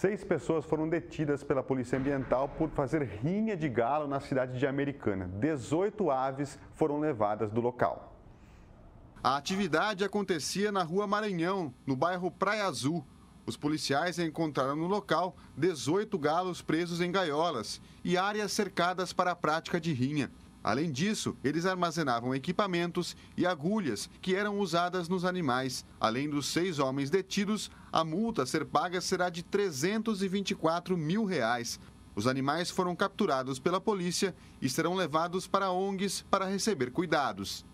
Seis pessoas foram detidas pela Polícia Ambiental por fazer rinha de galo na cidade de Americana. 18 aves foram levadas do local. A atividade acontecia na Rua Maranhão, no bairro Praia Azul. Os policiais encontraram no local 18 galos presos em gaiolas e áreas cercadas para a prática de rinha. Além disso, eles armazenavam equipamentos e agulhas que eram usadas nos animais. Além dos seis homens detidos, a multa a ser paga será de 324 mil reais. Os animais foram capturados pela polícia e serão levados para ONGs para receber cuidados.